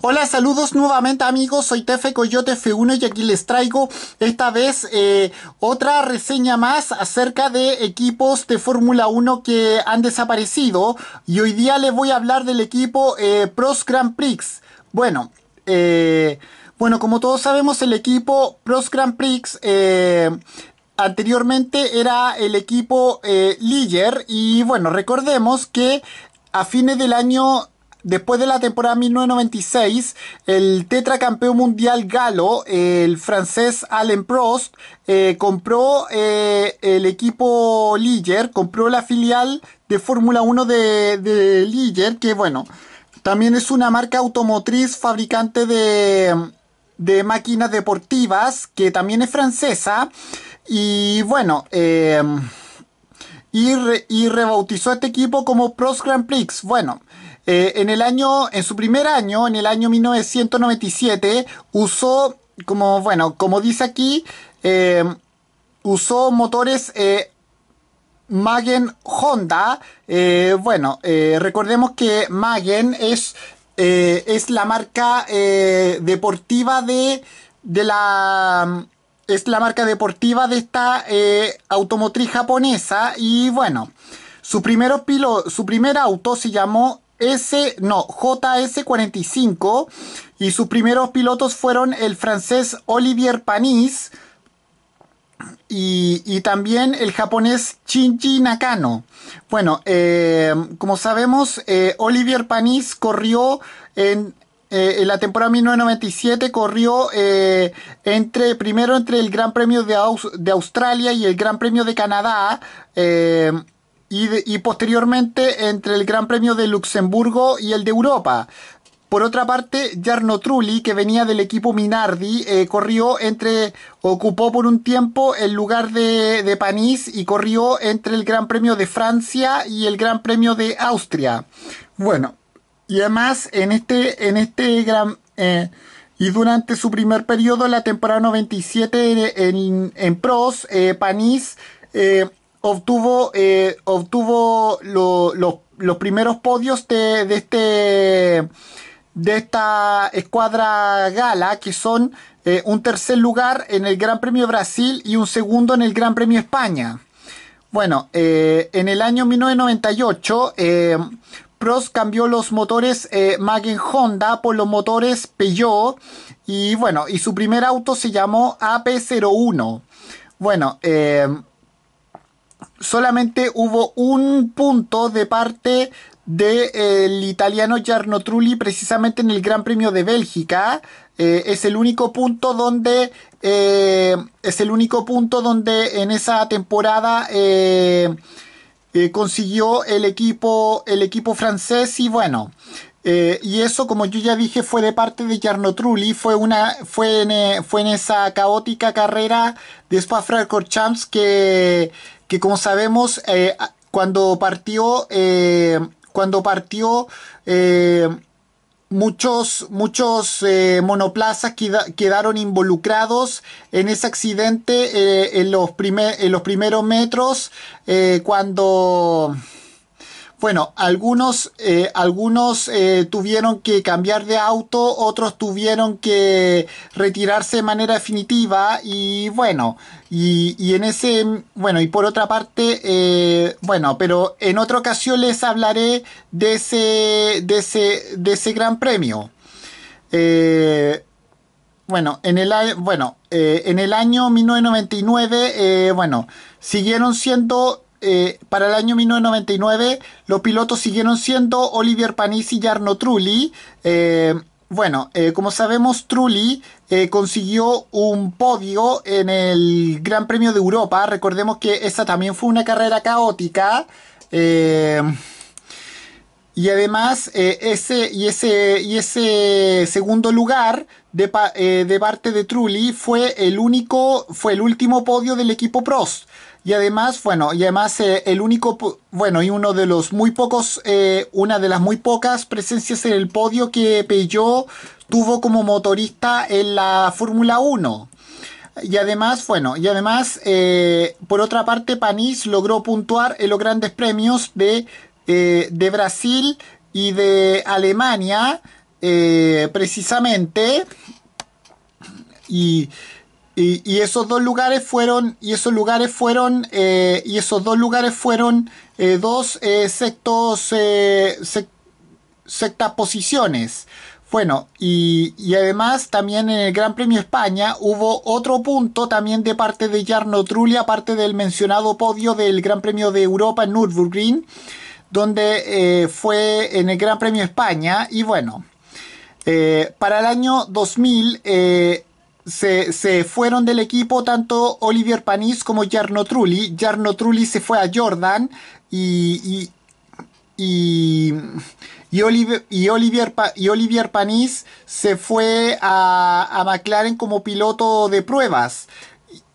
Hola, saludos nuevamente amigos, soy Tefe Coyote F1 y aquí les traigo esta vez eh, otra reseña más acerca de equipos de Fórmula 1 que han desaparecido y hoy día les voy a hablar del equipo eh, Grand Prix. Bueno, eh, bueno, como todos sabemos el equipo Pros Grand Prix eh, anteriormente era el equipo Liger y bueno, recordemos que a fines del año Después de la temporada 1996, el tetracampeón mundial galo, el francés Alain Prost, eh, compró eh, el equipo Liger... compró la filial de Fórmula 1 de, de que bueno, también es una marca automotriz fabricante de, máquinas deportivas, que también es francesa. Y bueno, em, y, rebautizó este equipo como Prost Grand Prix. Bueno. Eh, en el año, en su primer año, en el año 1997, usó, como bueno, como dice aquí, eh, usó motores eh, Magen Honda. bueno, recordemos que Magen es, es la marca deportiva de, la es la marca deportiva de esta automotriz japonesa y bueno, su, primero pilo, su primer auto se llamó S, no, JS45 y sus primeros pilotos fueron el francés Olivier Panis y, también el japonés Shinji Nakano. Bueno, eh, como sabemos, eh, Olivier Panis corrió en, eh, la temporada 1997 corrió entre primero entre el Gran Premio de, Australia y el Gran Premio de Canadá y, posteriormente entre el Gran Premio de Luxemburgo y el de Europa. Por otra parte, Jarno Trulli, que venía del equipo Minardi, eh, corrió entre, ocupó por un tiempo el lugar de, de Panís y corrió entre el Gran Premio de Francia y el Gran Premio de Austria. Bueno, y además en este, en este gran, eh, y durante su primer periodo, la temporada 97 en, en, pros, eh, Panís, obtuvo, eh, obtuvo los primeros podios de, este, de esta escuadra gala, que son eh, un tercer lugar en el Gran Premio Brasil y un segundo en el Gran Premio España. Bueno, eh, en el año 1998, Prost cambió los motores Magen Honda por los motores Peugeot y bueno, y su primer auto se llamó AP01. Bueno, solamente hubo un punto de parte del eh, italiano Jarno Trulli precisamente en el Gran Premio de Bélgica. Eh, es el único punto donde eh, es el único punto donde en esa temporada consiguió el equipo el equipo francés y bueno y eso como yo ya dije fue de parte de Jarno Trulli fue una en, fue en esa caótica carrera de spa Champs que que como sabemos, eh, cuando partió, eh, cuando partió, eh, muchos, muchos monoplazas quedaron involucrados en ese accidente en, los los primeros metros cuando bueno, algunos, eh, algunos eh, tuvieron que cambiar de auto, otros tuvieron que retirarse de manera definitiva y bueno, y, en ese, bueno, y por otra parte, eh, bueno, pero en otra ocasión les hablaré de ese, de ese, de ese gran premio. bueno, en el, bueno, en el año 1999, bueno, siguieron siendo eh, para el año 1999 los pilotos siguieron siendo Olivier Panis y jarno Trulli. Eh, bueno, eh, como sabemos, Trulli consiguió un podio en el Gran Premio de Europa. Recordemos que esa también fue una carrera caótica. y además, ese, y, y ese segundo lugar de, de parte de Trulli fue el único, fue el último podio del equipo Prost. Y además, bueno, y además eh, el único, bueno, y uno de los muy pocos, eh, una de las muy pocas presencias en el podio que Peugeot tuvo como motorista en la Fórmula 1. Y además, bueno, y además, eh, por otra parte, Panís logró puntuar en los grandes premios de, de Brasil y de Alemania, precisamente. Y, y, esos dos lugares fueron, y esos lugares fueron, eh, y esos dos lugares fueron eh, dos eh, sectos, sectas posiciones. Bueno, y, además también en el Gran Premio España hubo otro punto también de parte de Jarno Trulli, aparte del mencionado podio del Gran Premio de Europa en Nürburgring, donde fue en el Gran Premio España, y bueno, para el año 2000, se, fueron del equipo tanto Olivier Panis como Jarno Trulli. Jarno Trulli se fue a Jordan y, y, y, Olivier, y, Olivier, Panis se fue a, McLaren como piloto de pruebas.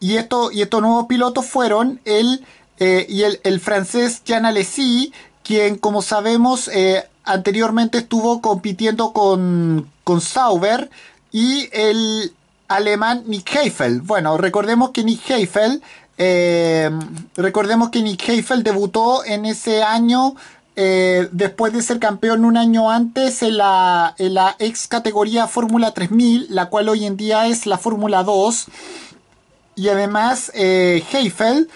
Y, esto, y estos nuevos pilotos fueron el, eh, y el, francés Jean Alessi, quien como sabemos eh, anteriormente estuvo compitiendo con, con Sauber. Y el, alemán Nick Heifel. Bueno, recordemos que Nick Heifel, eh, recordemos que Nick Heifel debutó en ese año eh, después de ser campeón un año antes en la, ex categoría Fórmula 3000, la cual hoy en día es la Fórmula 2. Y además, eh, Heifel.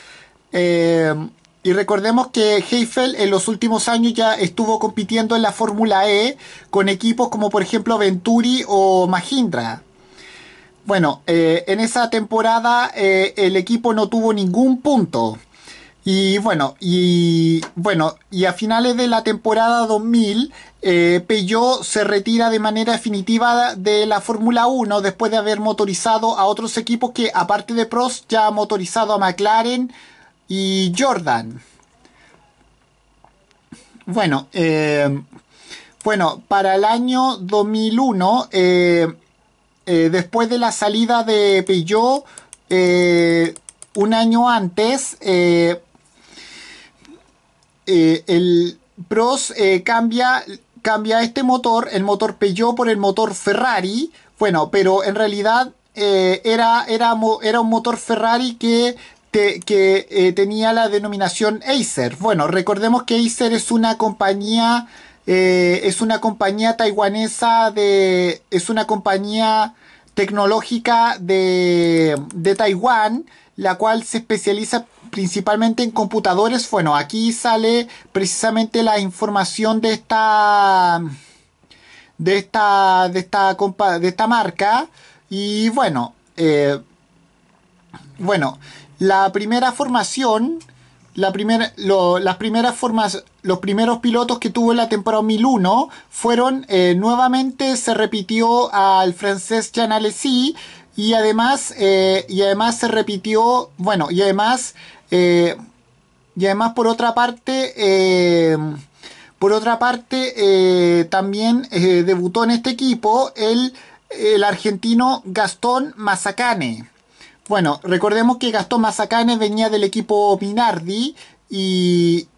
Y recordemos que Heifel en los últimos años ya estuvo compitiendo en la Fórmula E con equipos como por ejemplo Venturi o Mahindra. Bueno, eh, en esa temporada eh, el equipo no tuvo ningún punto. Y bueno, y bueno, y a finales de la temporada 2000, eh, se retira de manera definitiva de la Fórmula 1 después de haber motorizado a otros equipos que, aparte de Prost, ya ha motorizado a McLaren y Jordan. Bueno, eh, bueno, para el año 2001, eh, después de la salida de Peugeot, eh, un año antes, eh, el Pros cambia, cambia este motor, el motor Peugeot por el motor Ferrari. Bueno, pero en realidad era, era un motor Ferrari que que tenía la denominación Acer. Bueno, recordemos que Acer es una compañía eh, es una compañía taiwanesa de. Es una compañía tecnológica de, Taiwán, la cual se especializa principalmente en computadores. Bueno, aquí sale precisamente la información de esta. De esta, de esta, de esta marca. Y bueno, eh, bueno, la primera formación las primeras formas, los primeros pilotos que tuvo en la temporada 2001 fueron, eh, nuevamente se repitió al francés Jean Alesi y además, eh, y además se repitió, bueno, y además, eh, y además por otra parte, por otra parte, también debutó en este equipo el, el argentino Gastón Mazacane. Bueno, recordemos que Gastón Masacane venía del equipo Minardi y,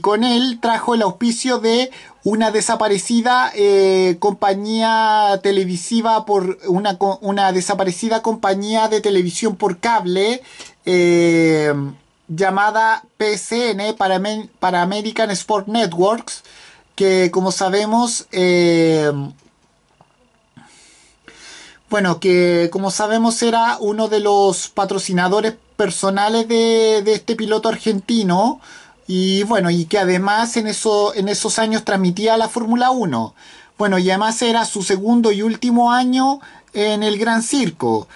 con él trajo el auspicio de una desaparecida eh, compañía televisiva por una, desaparecida compañía de televisión por cable eh, llamada PCN para, para American Sport Networks que como sabemos eh, bueno, que como sabemos era uno de los patrocinadores personales de, este piloto argentino y bueno, y que además en, eso, en esos años transmitía la Fórmula 1. Bueno, y además era su segundo y último año en el Gran Circo.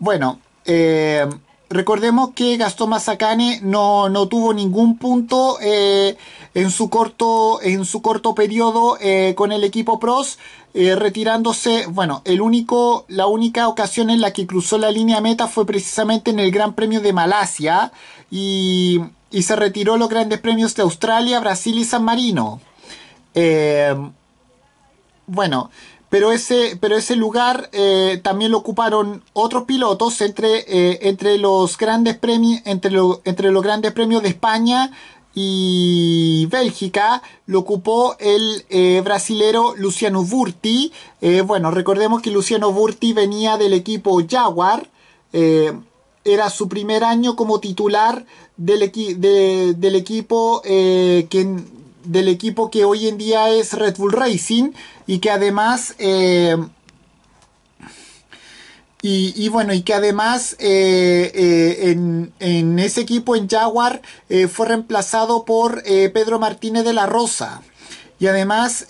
Bueno, eh, Recordemos que Gastón Mazacane no, no tuvo ningún punto eh, en, su corto, en su corto periodo eh, con el equipo Pros, eh, retirándose, bueno, el único, la única ocasión en la que cruzó la línea meta fue precisamente en el Gran Premio de Malasia y, y se retiró los grandes premios de Australia, Brasil y San Marino. bueno, pero ese, pero ese lugar eh, también lo ocuparon otros pilotos entre, eh, entre los grandes premios, entre, lo, entre los grandes premios de España y Bélgica lo ocupó el eh, brasilero Luciano Burti. bueno, recordemos que Luciano Burti venía del equipo Jaguar. era su primer año como titular del, del equipo que del equipo que hoy en día es Red Bull Racing y que además eh, y, bueno, y que además eh, eh, en, ese equipo en Jaguar fue reemplazado por Pedro Martínez de la Rosa. Y además,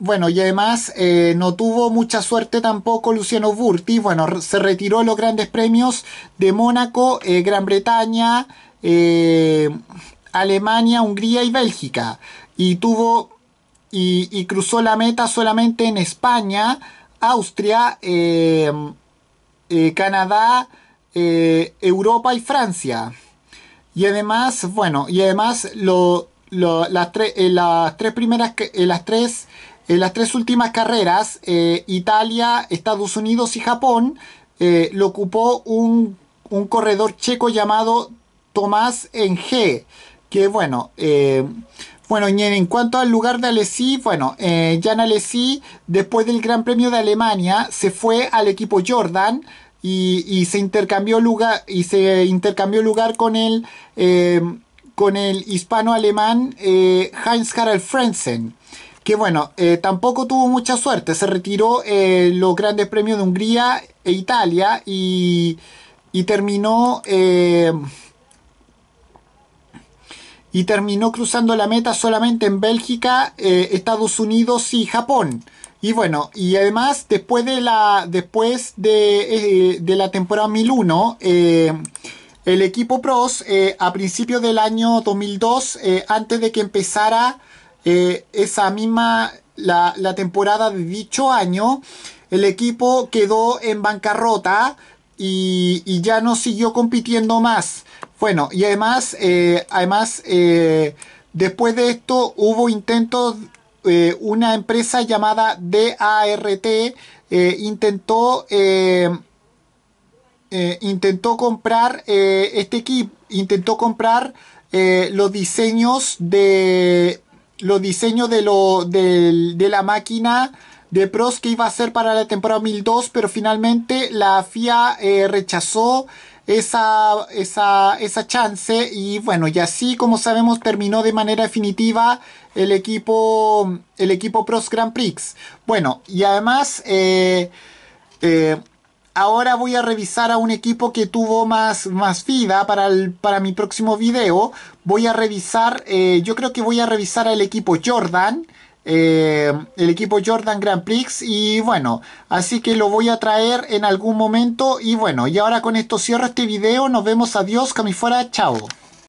bueno, y además no tuvo mucha suerte tampoco Luciano Burti. Bueno, se retiró los grandes premios de Mónaco, Gran Bretaña. Alemania, Hungría y Bélgica. Y tuvo y, cruzó la meta solamente en España, Austria, em, eh, Canadá, eh, Europa y Francia. Y además, bueno, y además las, eh, las, tres primeras, las tres en las tres últimas carreras, Italia, Estados Unidos y Japón, lo ocupó un, un, corredor checo llamado Tomás Enge, que bueno, eh, bueno, en cuanto al lugar de Alessi, bueno, eh, Jan Alessi, después del Gran Premio de Alemania, se fue al equipo Jordan y, se intercambió lugar y se intercambió lugar con el eh, con el hispano alemán eh, Heinz Harald Frenzen que bueno, tampoco tuvo mucha suerte, se retiró los grandes premios de Hungría e Italia y, y terminó y terminó cruzando la meta solamente en Bélgica, eh, Estados Unidos y Japón. Y bueno, y además después de la, después de, eh, la temporada 2001, eh, el equipo PROS a principios del año 2002, antes de que empezara esa misma la, temporada de dicho año, el equipo quedó en bancarrota y, y, ya no siguió compitiendo más. Bueno, y además, eh, además eh, después de esto hubo intentos, eh, una empresa llamada DART intentó, intentó comprar este equipo, intentó comprar los diseños de los diseños de, la máquina de PROS que iba a ser para la temporada 2002, pero finalmente la FIA rechazó esa, esa, chance y bueno, y así como sabemos terminó de manera definitiva el equipo, el equipo Pros Grand Prix. Bueno, y además... Eh, eh, ahora voy a revisar a un equipo que tuvo más, más vida para, mi próximo video. Voy a revisar, eh, yo creo que voy a revisar al equipo Jordan. Eh, el equipo Jordan Grand Prix y bueno, así que lo voy a traer en algún momento y bueno, y ahora con esto cierro este video, nos vemos, adiós, que fuera, chao.